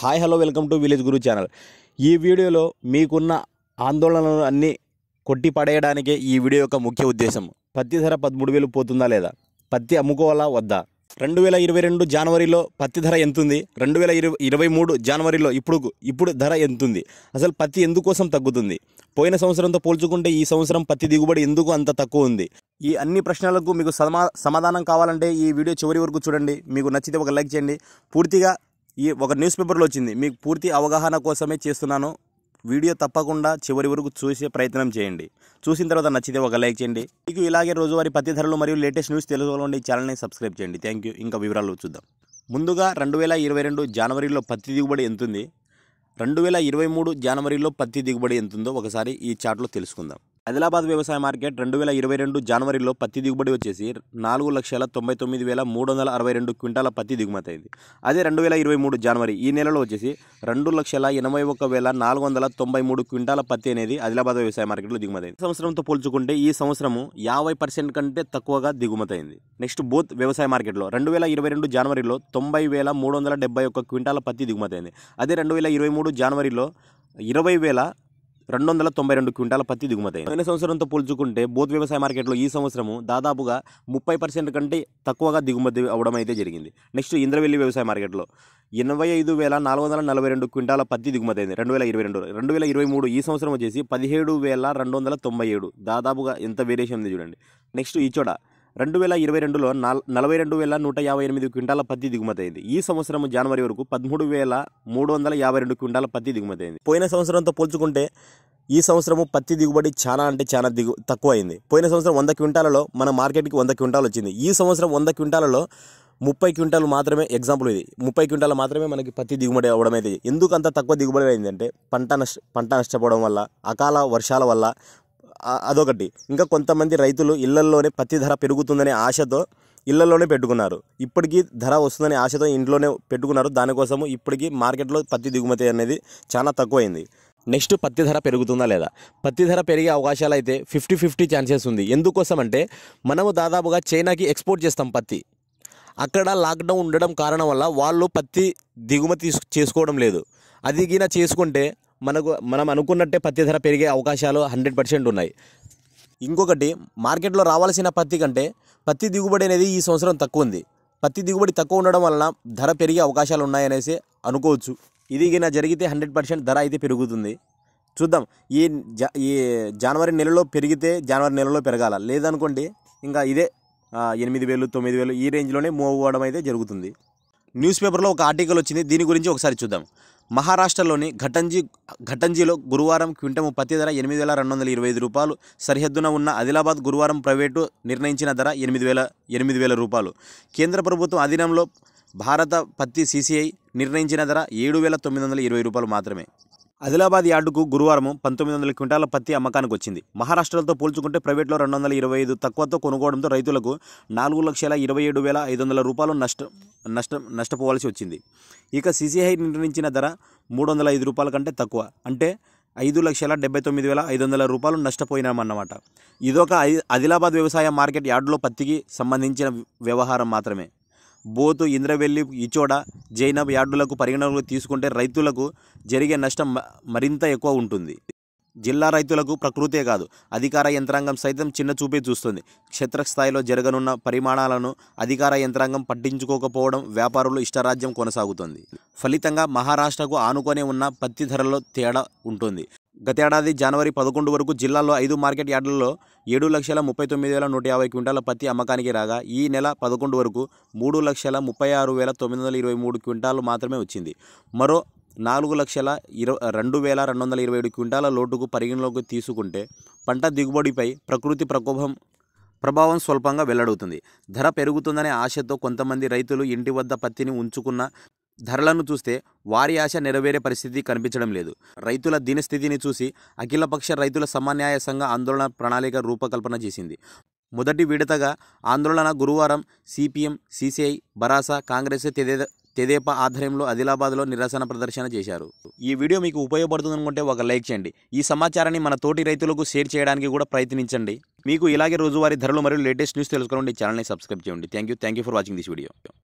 hi hello welcome to village guru channel ఈ వీడియోలో మీకున్న ఆందోళనలు అన్నీ కొట్టి పడేయడానికే ఈ వీడియో యొక్క ముఖ్య ఉద్దేశం పత్తి ధర పదమూడు వేలు పోతుందా లేదా పత్తి అమ్ముకోవాలా వద్దా రెండు వేల ఇరవై రెండు జనవరిలో పత్తి ధర ఎంతుంది రెండు వేల ఇరవై ఇరవై మూడు జనవరిలో ఇప్పుడు ఇప్పుడు ధర ఎంతుంది అసలు పత్తి ఎందుకోసం తగ్గుతుంది పోయిన సంవత్సరంతో పోల్చుకుంటే ఈ సంవత్సరం పత్తి దిగుబడి ఎందుకు అంత తక్కువ ఉంది ఈ అన్ని ప్రశ్నలకు మీకు సమా సమాధానం కావాలంటే ఈ వీడియో చివరి వరకు చూడండి మీకు నచ్చితే ఒక లైక్ చేయండి పూర్తిగా ఈ ఒక న్యూస్ పేపర్లో వచ్చింది మీకు పూర్తి అవగాహన కోసమే చేస్తున్నాను వీడియో తప్పకుండా చివరి వరకు చూసే ప్రయత్నం చేయండి చూసిన తర్వాత నచ్చితే ఒక లైక్ చేయండి మీకు ఇలాగే రోజువారీ పత్తి ధరలు మరియు లేటెస్ట్ న్యూస్ తెలుసుకోవాలంటే ఛానల్ని సబ్స్క్రైబ్ చేయండి థ్యాంక్ యూ ఇంకా వివరాలు చూద్దాం ముందుగా రెండు వేల ఇరవై రెండు జనవరిలో పత్తి దిగుబడి ఎంతుంది రెండు వేల ఇరవై మూడు జనవరిలో పత్తి దిగుబడి ఎంతుందో ఒకసారి ఈ చార్ట్లో తెలుసుకుందాం ఆదిలాబాద్ వ్యవసాయ మార్కెట్ రెండు వేల ఇరవై రెండు జనవరిలో పత్తి దిగుబడి వచ్చేసి నాలుగు లక్షల తొంభై తొమ్మిది వేల మూడు వందల అరవై రెండు క్వింటాల పత్తి దిగుమతి అయింది అదే రెండు వేల ఇరవై మూడు జనవరి ఈ నెలలో వచ్చేసి రెండు లక్షల ఎనభై ఒక వేల నాలుగు వందల తొంభై మూడు క్వింటాల పత్తి అనేది ఆదిలాబాద్ వ్యవసాయ మార్కెట్లో దిగుమతి అయింది సంవత్సరంతో పోల్చుకుంటే ఈ సంవత్సరం యాభై పర్సెంట్ కంటే తక్కువగా దిగుమతి అయింది నెక్స్ట్ బోత్ వ్యవసాయ మార్కెట్లో రెండు వేల ఇరవై రెండు జనవరిలో తొంభై వేల మూడు వందల డెబ్బై ఒక్క క్వింటాల పత్తి దిగుమతి అయింది అదే రెండు వేల ఇరవై మూడు జనవరిలో ఇరవై వేల రెండు వందల తొంభై రెండు క్వింటాల పత్తి దిగుమతి పోయిన సంవత్సరంతో పోల్చుకుంటే బోత్ వ్యవసాయ మార్కెట్లో ఈ సంవత్సరము దాదాపుగా ముప్పై పర్సెంట్ కంటే తక్కువగా దిగుమతి అవడం అయితే జరిగింది నెక్స్ట్ ఇంద్రవెల్లి వ్యవసాయ మార్కెట్లో ఎనభై ఐదు వేల నాలుగు వందల నలభై రెండు క్వింటాల పత్తి దిగుమతి అయింది రెండు వేల ఇరవై రెండు రెండు వేల ఇరవై మూడు ఈ సంవత్సరం వచ్చేసి పదిహేడు వేల రెండు వందల తొంభై ఏడు దాదాపుగా ఎంత వేరియేషన్ ఉంది చూడండి నెక్స్ట్ ఈ రెండు వేల ఇరవై రెండులో నలభై రెండు వేల నూట యాభై ఎనిమిది క్వింటాల పత్తి దిగుమతి అయింది ఈ సంవత్సరం జనవరి వరకు పదమూడు వేల మూడు వందల యాభై రెండు క్వింటాల పత్తి దిగుమతి అయింది పోయిన సంవత్సరంతో పోల్చుకుంటే ఈ సంవత్సరము పత్తి దిగుబడి చాలా అంటే చాలా దిగు తక్కువ అయింది పోయిన సంవత్సరం వంద క్వింటాలలో మన మార్కెట్కి వంద క్వింటాలు వచ్చింది ఈ సంవత్సరం వంద క్వింటాలలో ముప్పై క్వింటాలు మాత్రమే ఎగ్జాంపుల్ ఇది ముప్పై క్వింటాలు మాత్రమే మనకి పత్తి దిగుబడి అవ్వడం అయితే ఎందుకు అంత తక్కువ దిగుబడి అయిందంటే పంట నష్ట పంట నష్టపోవడం వల్ల అకాల వర్షాల వల్ల అదొకటి ఇంకా కొంతమంది రైతులు ఇళ్లలోనే పత్తి ధర పెరుగుతుందనే ఆశతో ఇళ్లలోనే పెట్టుకున్నారు ఇప్పటికీ ధర వస్తుందనే ఆశతో ఇంట్లోనే పెట్టుకున్నారు దానికోసము ఇప్పటికీ మార్కెట్లో పత్తి దిగుమతి అనేది చాలా తక్కువైంది నెక్స్ట్ పత్తి ధర పెరుగుతుందా లేదా పత్తి ధర పెరిగే అవకాశాలు అయితే ఫిఫ్టీ ఫిఫ్టీ ఛాన్సెస్ ఉంది ఎందుకోసం అంటే మనము దాదాపుగా చైనాకి ఎక్స్పోర్ట్ చేస్తాం పత్తి అక్కడ లాక్డౌన్ ఉండడం కారణం వల్ల వాళ్ళు పత్తి దిగుమతి చేసుకోవడం లేదు అది గిన చేసుకుంటే మనకు మనం అనుకున్నట్టే పత్తి ధర పెరిగే అవకాశాలు హండ్రెడ్ పర్సెంట్ ఉన్నాయి ఇంకొకటి మార్కెట్లో రావాల్సిన పత్తి కంటే పత్తి దిగుబడి అనేది ఈ సంవత్సరం తక్కువ ఉంది పత్తి దిగుబడి తక్కువ ఉండడం వలన ధర పెరిగే అవకాశాలు ఉన్నాయనేసి అనుకోవచ్చు ఇది గిన జరిగితే హండ్రెడ్ పర్సెంట్ ధర అయితే పెరుగుతుంది చూద్దాం ఈ ఈ జనవరి నెలలో పెరిగితే జనవరి నెలలో పెరగాల లేదనుకోండి ఇంకా ఇదే ఎనిమిది వేలు తొమ్మిది వేలు ఈ రేంజ్లోనే మూవ్ అవ్వడం అయితే జరుగుతుంది న్యూస్ పేపర్లో ఒక ఆర్టికల్ వచ్చింది దీని గురించి ఒకసారి చూద్దాం మహారాష్ట్రలోని ఘటంజీ ఘటంజీలో గురువారం క్వింటము పత్తి ధర ఎనిమిది వేల రెండు వందల ఇరవై ఐదు రూపాయలు సరిహద్దున ఉన్న ఆదిలాబాద్ గురువారం ప్రైవేటు నిర్ణయించిన ధర ఎనిమిది వేల ఎనిమిది వేల రూపాయలు కేంద్ర ప్రభుత్వం అధీనంలో భారత పత్తి సీసీఐ నిర్ణయించిన ధర ఏడు వేల తొమ్మిది వందల ఇరవై రూపాయలు మాత్రమే ఆదిలాబాద్ యార్డుకు గురువారం పంతొమ్మిది వందల క్వింటాల పత్తి అమ్మకానికి వచ్చింది మహారాష్ట్రలతో పోల్చుకుంటే ప్రైవేట్లో రెండు వందల ఇరవై ఐదు తక్కువతో కొనుగోడంతో రైతులకు నాలుగు లక్షల ఇరవై ఏడు వేల ఐదు వందల రూపాయలు నష్ట నష్ట నష్టపోవాల్సి వచ్చింది ఇక సీసీఐ నిర్ణయించిన ధర మూడు వందల ఐదు రూపాయల కంటే తక్కువ అంటే ఐదు లక్షల డెబ్బై తొమ్మిది వేల ఐదు వందల రూపాయలు నష్టపోయినామన్నమాట ఇదొక ఆదిలాబాద్ వ్యవసాయ మార్కెట్ యార్డులో పత్తికి సంబంధించిన వ్యవహారం మాత్రమే బోతు ఇంద్రవెల్లి ఇచోడ జైనబ్ యార్డులకు పరిగణలోకి తీసుకుంటే రైతులకు జరిగే నష్టం మరింత ఎక్కువ ఉంటుంది జిల్లా రైతులకు ప్రకృతే కాదు అధికార యంత్రాంగం సైతం చిన్న చూపే చూస్తుంది క్షేత్రస్థాయిలో జరగనున్న పరిమాణాలను అధికార యంత్రాంగం పట్టించుకోకపోవడం వ్యాపారులు ఇష్టరాజ్యం కొనసాగుతుంది ఫలితంగా మహారాష్ట్రకు ఆనుకొని ఉన్న పత్తి ధరల్లో తేడా ఉంటుంది గతేడాది జనవరి పదకొండు వరకు జిల్లాలో ఐదు మార్కెట్ యార్డులలో ఏడు లక్షల ముప్పై తొమ్మిది వేల నూట యాభై క్వింటాల పత్తి అమ్మకానికి రాగా ఈ నెల పదకొండు వరకు మూడు లక్షల ముప్పై ఆరు వేల తొమ్మిది వందల ఇరవై మూడు క్వింటాలు మాత్రమే వచ్చింది మరో నాలుగు లక్షల ఇరవై రెండు వేల రెండు వందల ఇరవై ఏడు క్వింటాల లోటుకు పరిగణలోకి తీసుకుంటే పంట దిగుబడిపై ప్రకృతి ప్రకోభం ప్రభావం స్వల్పంగా వెల్లడవుతుంది ధర పెరుగుతుందనే ఆశతో కొంతమంది రైతులు ఇంటి వద్ద పత్తిని ఉంచుకున్న ధరలను చూస్తే వారి ఆశ నెరవేరే పరిస్థితి కనిపించడం లేదు రైతుల దినస్థితిని చూసి అఖిలపక్ష రైతుల సమన్యాయ సంఘ ఆందోళన ప్రణాళిక రూపకల్పన చేసింది మొదటి విడతగా ఆందోళన గురువారం సిపిఎం సిసిఐ బరాసా కాంగ్రెస్ తెదేపా ఆధ్వర్యంలో ఆదిలాబాద్లో నిరసన ప్రదర్శన చేశారు ఈ వీడియో మీకు ఉపయోగపడుతుంది అనుకుంటే ఒక లైక్ చేయండి ఈ సమాచారాన్ని మన తోటి రైతులకు షేర్ చేయడానికి కూడా ప్రయత్నించండి మీకు ఇలాగే రోజువారీ ధరలు మరియు లేటెస్ట్ న్యూస్ తెలుసుకోండి ఛానల్ని సబ్స్క్రైబ్ చేయండి thank you thank you for watching this video